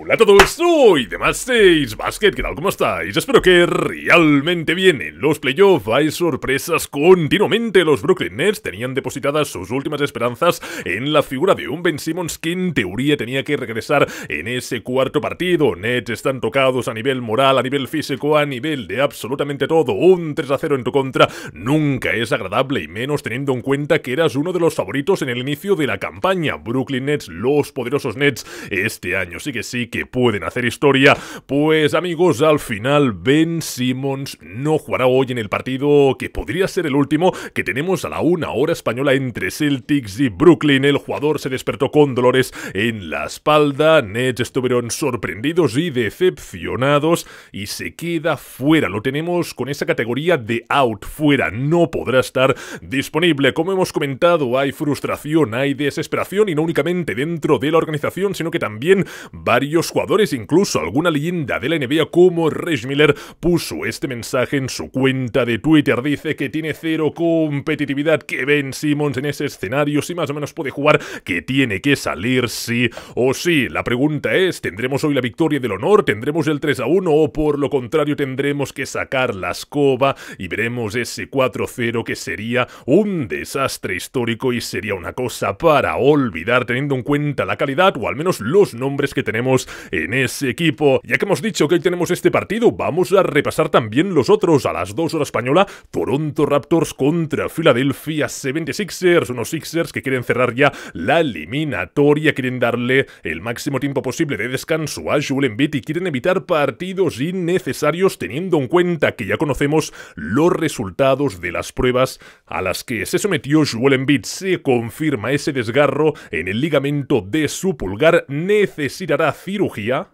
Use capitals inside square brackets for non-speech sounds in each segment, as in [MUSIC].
Hola a todos, soy de 6 Basket, ¿qué tal? ¿Cómo estáis? Espero que realmente bien. los playoffs hay sorpresas continuamente. Los Brooklyn Nets tenían depositadas sus últimas esperanzas en la figura de un Ben Simmons que en teoría tenía que regresar en ese cuarto partido. Nets están tocados a nivel moral, a nivel físico, a nivel de absolutamente todo. Un 3 a 0 en tu contra nunca es agradable y menos teniendo en cuenta que eras uno de los favoritos en el inicio de la campaña. Brooklyn Nets, los poderosos Nets, este año sí que sí que pueden hacer historia, pues amigos, al final Ben Simmons no jugará hoy en el partido que podría ser el último que tenemos a la una hora española entre Celtics y Brooklyn. El jugador se despertó con dolores en la espalda, Nets estuvieron sorprendidos y decepcionados y se queda fuera. Lo tenemos con esa categoría de out fuera, no podrá estar disponible. Como hemos comentado, hay frustración, hay desesperación y no únicamente dentro de la organización, sino que también varios los jugadores, incluso alguna leyenda de la NBA como Reg Miller, puso este mensaje en su cuenta de Twitter. Dice que tiene cero competitividad, que Ben Simmons en ese escenario, si más o menos puede jugar, que tiene que salir sí o sí. La pregunta es, ¿tendremos hoy la victoria del honor? ¿Tendremos el 3 a 1? ¿O por lo contrario tendremos que sacar la escoba y veremos ese 4-0 que sería un desastre histórico y sería una cosa para olvidar teniendo en cuenta la calidad o al menos los nombres que tenemos en ese equipo. Ya que hemos dicho que hoy tenemos este partido, vamos a repasar también los otros. A las 2 horas española, Toronto Raptors contra Philadelphia 76ers. Unos Sixers que quieren cerrar ya la eliminatoria, quieren darle el máximo tiempo posible de descanso a Joel Embiid y quieren evitar partidos innecesarios teniendo en cuenta que ya conocemos los resultados de las pruebas a las que se sometió Joel Embiid. Se confirma ese desgarro en el ligamento de su pulgar. Necesitará cirugía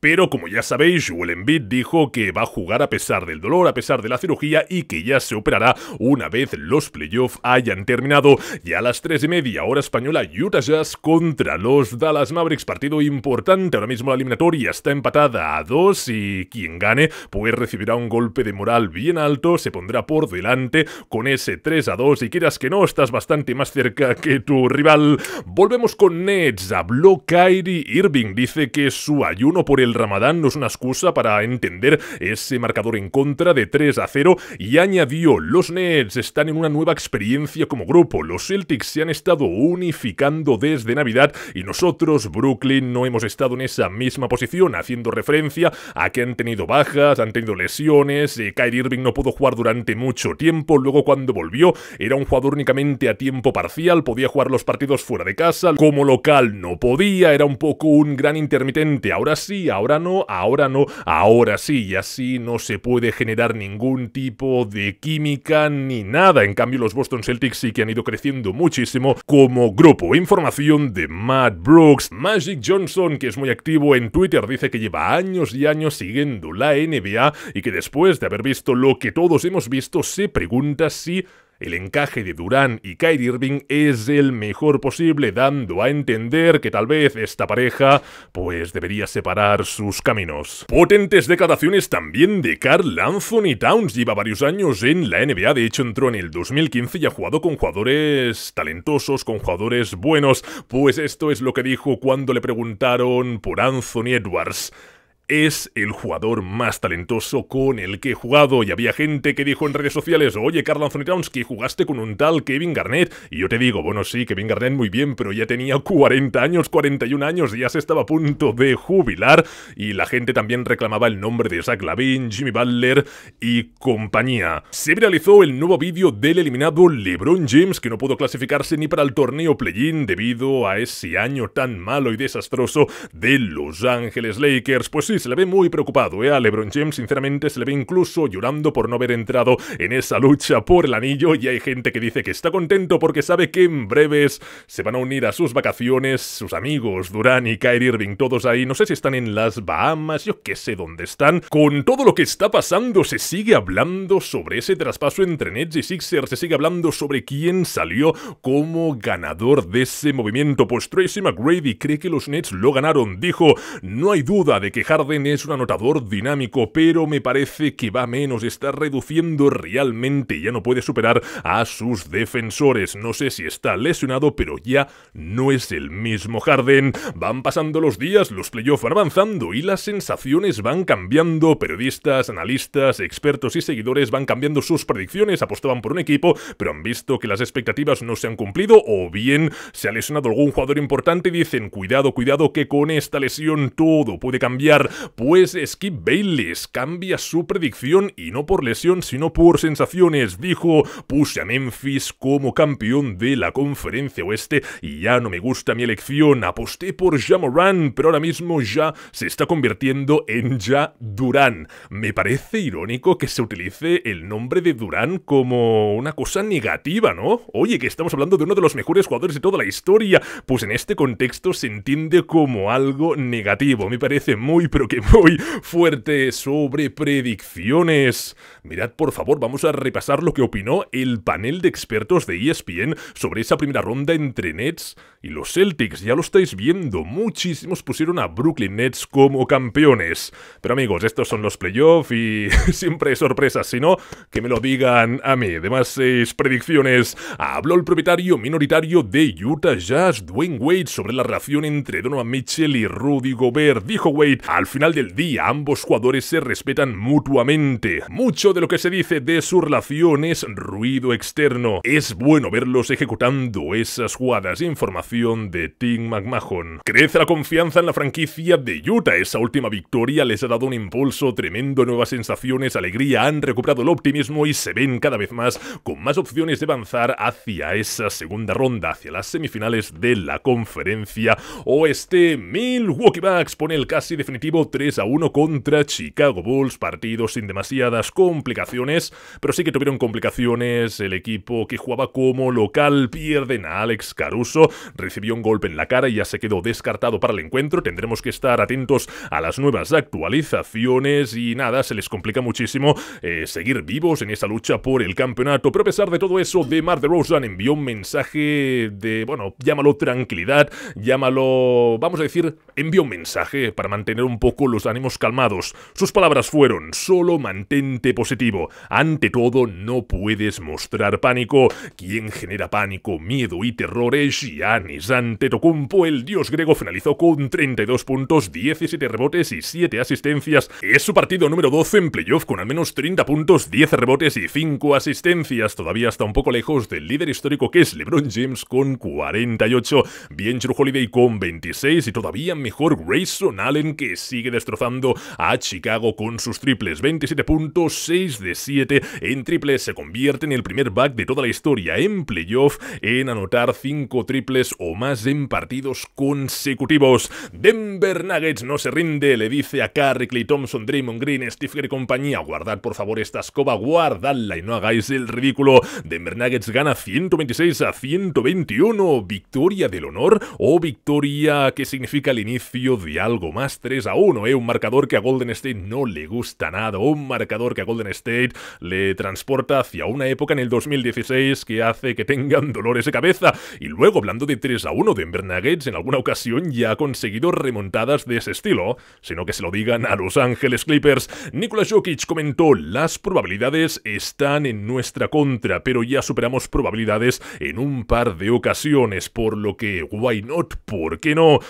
pero como ya sabéis, Joel Embiid dijo que va a jugar a pesar del dolor, a pesar de la cirugía y que ya se operará una vez los playoffs hayan terminado. Y a las 3 y media hora española, Utah Jazz contra los Dallas Mavericks, partido importante, ahora mismo la eliminatoria está empatada a 2 y quien gane pues recibirá un golpe de moral bien alto, se pondrá por delante con ese 3 a 2 y quieras que no, estás bastante más cerca que tu rival. Volvemos con Nets, habló Kyrie Irving, dice que su ayuno por el ramadán no es una excusa para entender ese marcador en contra de 3 a 0 y añadió, los Nets están en una nueva experiencia como grupo, los Celtics se han estado unificando desde Navidad y nosotros, Brooklyn, no hemos estado en esa misma posición, haciendo referencia a que han tenido bajas, han tenido lesiones, eh, Kyrie Irving no pudo jugar durante mucho tiempo, luego cuando volvió era un jugador únicamente a tiempo parcial, podía jugar los partidos fuera de casa, como local no podía, era un poco un gran intermitente ahora sí, ahora no, ahora no, ahora sí, y así no se puede generar ningún tipo de química ni nada. En cambio, los Boston Celtics sí que han ido creciendo muchísimo como grupo. Información de Matt Brooks, Magic Johnson, que es muy activo en Twitter, dice que lleva años y años siguiendo la NBA y que después de haber visto lo que todos hemos visto, se pregunta si el encaje de Durán y Kyrie Irving es el mejor posible, dando a entender que tal vez esta pareja pues debería separar sus caminos. Potentes declaraciones también de Carl Anthony Towns. Lleva varios años en la NBA, de hecho entró en el 2015 y ha jugado con jugadores talentosos, con jugadores buenos. Pues esto es lo que dijo cuando le preguntaron por Anthony Edwards es el jugador más talentoso con el que he jugado. Y había gente que dijo en redes sociales, oye, Carl Anthony Towns, que jugaste con un tal Kevin Garnett. Y yo te digo, bueno, sí, Kevin Garnett muy bien, pero ya tenía 40 años, 41 años, ya se estaba a punto de jubilar. Y la gente también reclamaba el nombre de Zach Lavin, Jimmy Butler y compañía. Se viralizó el nuevo vídeo del eliminado LeBron James, que no pudo clasificarse ni para el torneo play-in debido a ese año tan malo y desastroso de Los Ángeles Lakers. Pues sí, se le ve muy preocupado ¿eh? a LeBron James, sinceramente, se le ve incluso llorando por no haber entrado en esa lucha por el anillo y hay gente que dice que está contento porque sabe que en breves se van a unir a sus vacaciones sus amigos Durán y Kyrie Irving, todos ahí, no sé si están en las Bahamas, yo qué sé dónde están. Con todo lo que está pasando, se sigue hablando sobre ese traspaso entre Nets y Sixers, se sigue hablando sobre quién salió como ganador de ese movimiento, pues Tracy McGrady cree que los Nets lo ganaron, dijo, no hay duda de que Harden es un anotador dinámico, pero me parece que va menos, está reduciendo realmente, ya no puede superar a sus defensores. No sé si está lesionado, pero ya no es el mismo Harden. Van pasando los días, los playoffs van avanzando y las sensaciones van cambiando. Periodistas, analistas, expertos y seguidores van cambiando sus predicciones, apostaban por un equipo, pero han visto que las expectativas no se han cumplido o bien se ha lesionado algún jugador importante y dicen, cuidado, cuidado, que con esta lesión todo puede cambiar pues Skip Bayless cambia su predicción y no por lesión, sino por sensaciones. Dijo, puse a Memphis como campeón de la conferencia oeste y ya no me gusta mi elección. Aposté por Jamoran, pero ahora mismo ya se está convirtiendo en ya Durán. Me parece irónico que se utilice el nombre de Durán como una cosa negativa, ¿no? Oye, que estamos hablando de uno de los mejores jugadores de toda la historia. Pues en este contexto se entiende como algo negativo. Me parece muy que muy fuerte sobre predicciones. Mirad, por favor, vamos a repasar lo que opinó el panel de expertos de ESPN sobre esa primera ronda entre Nets y los Celtics. Ya lo estáis viendo, muchísimos pusieron a Brooklyn Nets como campeones. Pero amigos, estos son los playoffs y [LAUGHS] siempre hay sorpresas, si no, que me lo digan a mí. Además, seis predicciones. Habló el propietario minoritario de Utah Jazz, Dwayne Wade, sobre la relación entre Donovan Mitchell y Rudy Gobert. Dijo Wade, al final del día ambos jugadores se respetan mutuamente. Mucho de lo que se dice de su relación es ruido externo. Es bueno verlos ejecutando esas jugadas. Información de Tim McMahon. Crece la confianza en la franquicia de Utah. Esa última victoria les ha dado un impulso tremendo, nuevas sensaciones, alegría, han recuperado el optimismo y se ven cada vez más con más opciones de avanzar hacia esa segunda ronda, hacia las semifinales de la conferencia o este Milwaukee Bucks pone el casi definitivo 3 a 1 contra Chicago Bulls, partido sin demasiadas complicaciones, pero sí que tuvieron complicaciones el equipo que jugaba como local, pierden a Alex Caruso, recibió un golpe en la cara y ya se quedó descartado para el encuentro, tendremos que estar atentos a las nuevas actualizaciones y nada, se les complica muchísimo eh, seguir vivos en esa lucha por el campeonato, pero a pesar de todo eso, DeMar Rosen envió un mensaje de, bueno, llámalo tranquilidad, llámalo, vamos a decir, envió un mensaje para mantener un poco con los ánimos calmados. Sus palabras fueron, solo mantente positivo. Ante todo, no puedes mostrar pánico. Quien genera pánico, miedo y terror es Giannis Antetokounmpo. El dios griego finalizó con 32 puntos, 17 rebotes y 7 asistencias. Es su partido número 12 en playoff con al menos 30 puntos, 10 rebotes y 5 asistencias. Todavía está un poco lejos del líder histórico que es LeBron James con 48. Bien Holiday con 26 y todavía mejor Grayson Allen que sí sigue destrozando a Chicago con sus triples. 27 puntos, 6 de 7 en triples. Se convierte en el primer back de toda la historia en playoff en anotar 5 triples o más en partidos consecutivos. Denver Nuggets no se rinde, le dice a Curry, Clay Thompson, Draymond Green, Steve y compañía, guardad por favor esta escoba, guardadla y no hagáis el ridículo. Denver Nuggets gana 126 a 121, victoria del honor o victoria que significa el inicio de algo más 3 a 1. ¿eh? un marcador que a Golden State no le gusta nada, un marcador que a Golden State le transporta hacia una época en el 2016 que hace que tengan dolores de cabeza. Y luego, hablando de 3 a 1, de Nuggets en alguna ocasión ya ha conseguido remontadas de ese estilo, sino que se lo digan a Los Ángeles Clippers. Nikola Jokic comentó, las probabilidades están en nuestra contra, pero ya superamos probabilidades en un par de ocasiones, por lo que, why not, ¿por qué no?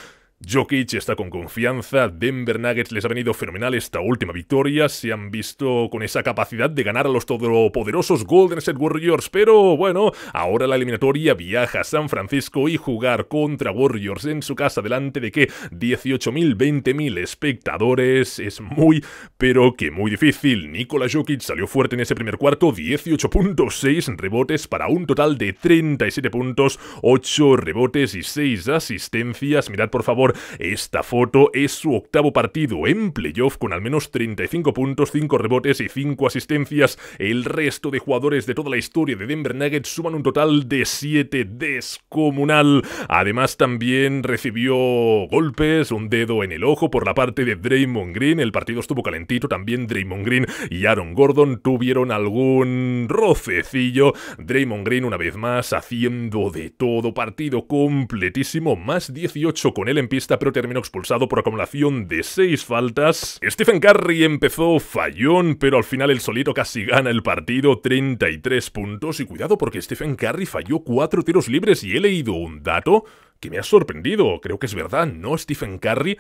Jokic está con confianza, Denver Nuggets les ha venido fenomenal esta última victoria, se han visto con esa capacidad de ganar a los todopoderosos Golden State Warriors, pero bueno, ahora la eliminatoria viaja a San Francisco y jugar contra Warriors en su casa delante de que 18.000, 20.000 espectadores es muy, pero que muy difícil. Nikola Jokic salió fuerte en ese primer cuarto, 18.6 rebotes para un total de 37 puntos, 8 rebotes y 6 asistencias. Mirad por favor esta foto es su octavo partido en playoff con al menos 35 puntos, 5 rebotes y 5 asistencias. El resto de jugadores de toda la historia de Denver Nuggets suman un total de 7 descomunal. Además también recibió golpes, un dedo en el ojo por la parte de Draymond Green. El partido estuvo calentito, también Draymond Green y Aaron Gordon tuvieron algún rocecillo. Draymond Green una vez más haciendo de todo partido completísimo, más 18 con él en pero terminó expulsado por acumulación de 6 faltas. Stephen Curry empezó fallón, pero al final el solito casi gana el partido, 33 puntos. Y cuidado porque Stephen Curry falló 4 tiros libres y he leído un dato que me ha sorprendido. Creo que es verdad, ¿no, Stephen Curry?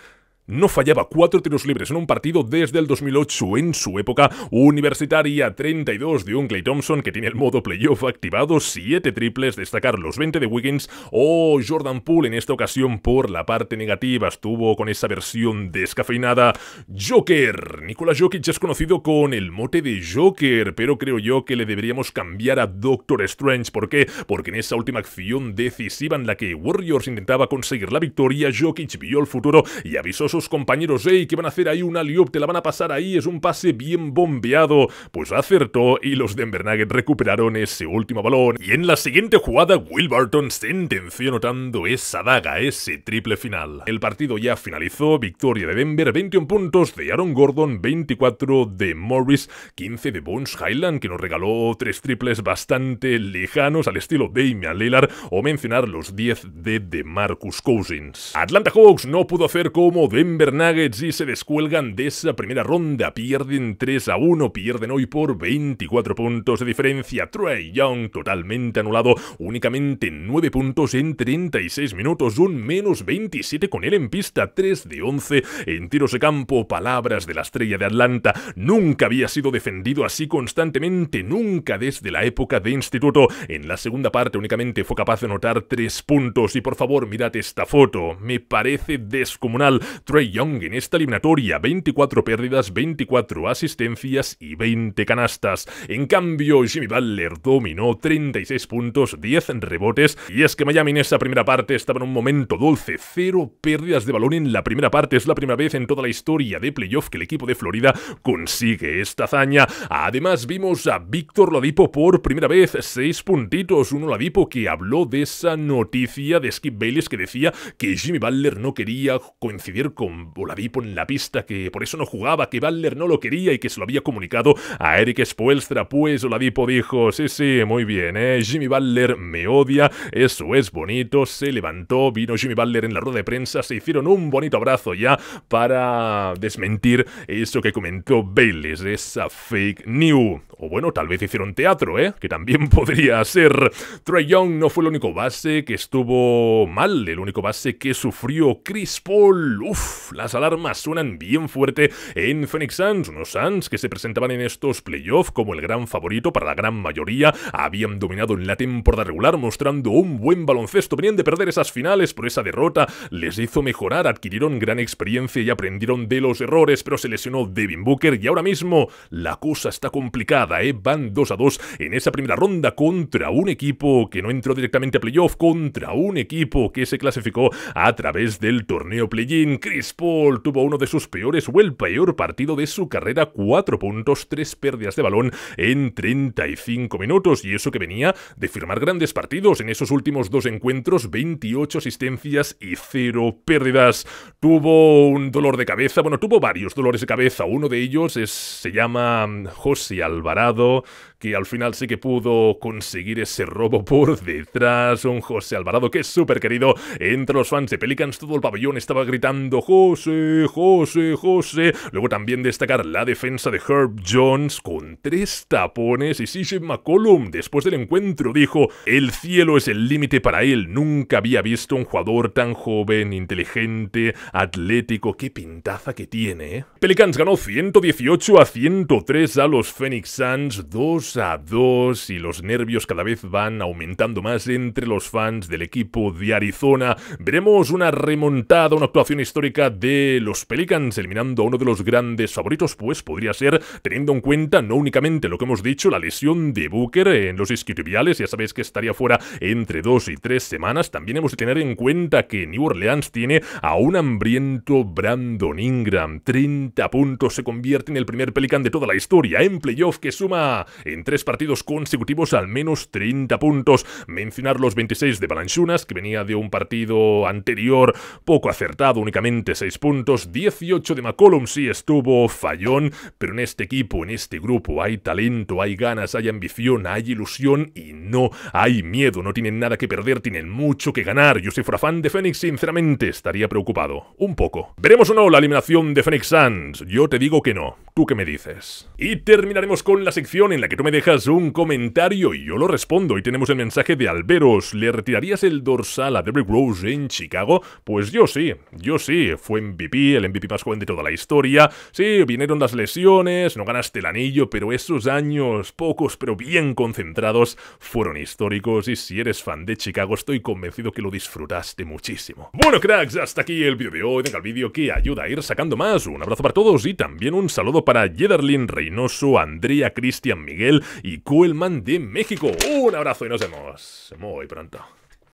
no fallaba cuatro tiros libres en un partido desde el 2008 en su época universitaria 32 de un Clay Thompson que tiene el modo playoff activado, 7 triples, destacar los 20 de Wiggins o Jordan Poole en esta ocasión por la parte negativa, estuvo con esa versión descafeinada Joker. Nikola Jokic es conocido con el mote de Joker, pero creo yo que le deberíamos cambiar a Doctor Strange, ¿por qué? Porque en esa última acción decisiva en la que Warriors intentaba conseguir la victoria, Jokic vio el futuro y avisó a compañeros, hey, que van a hacer ahí un liop, te la van a pasar ahí, es un pase bien bombeado. Pues acertó y los Denver Nuggets recuperaron ese último balón. Y en la siguiente jugada, Will Barton sentenció notando esa daga, ese triple final. El partido ya finalizó, victoria de Denver, 21 puntos de Aaron Gordon, 24 de Morris, 15 de Bones Highland, que nos regaló tres triples bastante lejanos al estilo Damian Lillard, o mencionar los 10 de Marcus Cousins. Atlanta Hawks no pudo hacer como de Denver Nuggets y se descuelgan de esa primera ronda. Pierden 3 a 1, pierden hoy por 24 puntos de diferencia. Trey Young totalmente anulado, únicamente 9 puntos en 36 minutos, un menos 27 con él en pista, 3 de 11 en tiros de campo. Palabras de la estrella de Atlanta, nunca había sido defendido así constantemente, nunca desde la época de instituto. En la segunda parte únicamente fue capaz de anotar 3 puntos y por favor mirad esta foto, me parece descomunal. Trey Young en esta eliminatoria, 24 pérdidas, 24 asistencias y 20 canastas. En cambio, Jimmy Butler dominó 36 puntos, 10 rebotes, y es que Miami en esa primera parte estaba en un momento dulce, cero pérdidas de balón en la primera parte, es la primera vez en toda la historia de playoff que el equipo de Florida consigue esta hazaña. Además, vimos a Víctor Ladipo por primera vez, 6 puntitos, Uno Ladipo que habló de esa noticia de Skip Bayless que decía que Jimmy Butler no quería coincidir con con Oladipo en la pista, que por eso no jugaba, que Baller no lo quería y que se lo había comunicado a Eric Spoelstra, pues Oladipo dijo, sí, sí, muy bien, ¿eh? Jimmy Butler me odia, eso es bonito, se levantó, vino Jimmy Butler en la rueda de prensa, se hicieron un bonito abrazo ya para desmentir eso que comentó Bayless, esa fake news. O bueno, tal vez hicieron teatro, ¿eh? Que también [LAUGHS] podría ser. Trey Young no fue el único base que estuvo mal, el único base que sufrió Chris Paul, uff las alarmas suenan bien fuerte en Phoenix Suns, unos Suns que se presentaban en estos playoffs como el gran favorito para la gran mayoría, habían dominado en la temporada regular mostrando un buen baloncesto, venían de perder esas finales por esa derrota, les hizo mejorar, adquirieron gran experiencia y aprendieron de los errores, pero se lesionó Devin Booker y ahora mismo la cosa está complicada, ¿eh? van 2 a 2 en esa primera ronda contra un equipo que no entró directamente a playoffs, contra un equipo que se clasificó a través del torneo play-in. Paul tuvo uno de sus peores o el peor partido de su carrera, 4 puntos, 3 pérdidas de balón en 35 minutos, y eso que venía de firmar grandes partidos en esos últimos dos encuentros, 28 asistencias y 0 pérdidas. Tuvo un dolor de cabeza, bueno, tuvo varios dolores de cabeza, uno de ellos es, se llama mm, José Alvarado, que al final sí que pudo conseguir ese robo por detrás. Un José Alvarado que es súper querido entre los fans de Pelicans. Todo el pabellón estaba gritando José, José, José. Luego también destacar la defensa de Herb Jones con tres tapones y CJ McCollum después del encuentro dijo el cielo es el límite para él. Nunca había visto un jugador tan joven, inteligente, atlético. Qué pintaza que tiene. ¿eh? Pelicans ganó 118 a 103 a los Phoenix Suns. Dos a dos y los nervios cada vez van aumentando más entre los fans del equipo de Arizona. Veremos una remontada, una actuación histórica de los Pelicans eliminando a uno de los grandes favoritos, pues podría ser teniendo en cuenta no únicamente lo que hemos dicho, la lesión de Booker en los isquiotibiales, ya sabéis que estaría fuera entre dos y tres semanas. También hemos de tener en cuenta que New Orleans tiene a un hambriento Brandon Ingram. 30 puntos se convierte en el primer Pelican de toda la historia en playoff que suma en tres partidos consecutivos al menos 30 puntos. Mencionar los 26 de Balanchunas, que venía de un partido anterior poco acertado, únicamente 6 puntos. 18 de McCollum, sí estuvo fallón, pero en este equipo, en este grupo, hay talento, hay ganas, hay ambición, hay ilusión y no hay miedo. No tienen nada que perder, tienen mucho que ganar. Yo fuera fan de Phoenix, sinceramente, estaría preocupado. Un poco. ¿Veremos o no la eliminación de Phoenix Sands? Yo te digo que no. ¿Tú qué me dices? Y terminaremos con la sección en la que tú dejas un comentario y yo lo respondo. Y tenemos el mensaje de Alberos. ¿Le retirarías el dorsal a Derrick Rose en Chicago? Pues yo sí, yo sí. Fue MVP, el MVP más joven de toda la historia. Sí, vinieron las lesiones, no ganaste el anillo, pero esos años, pocos pero bien concentrados, fueron históricos. Y si eres fan de Chicago, estoy convencido que lo disfrutaste muchísimo. Bueno, cracks, hasta aquí el vídeo de hoy. Venga, el vídeo que ayuda a ir sacando más. Un abrazo para todos y también un saludo para Jederlin Reynoso, Andrea, Cristian Miguel, y Coolman de México. Un abrazo y nos vemos muy pronto.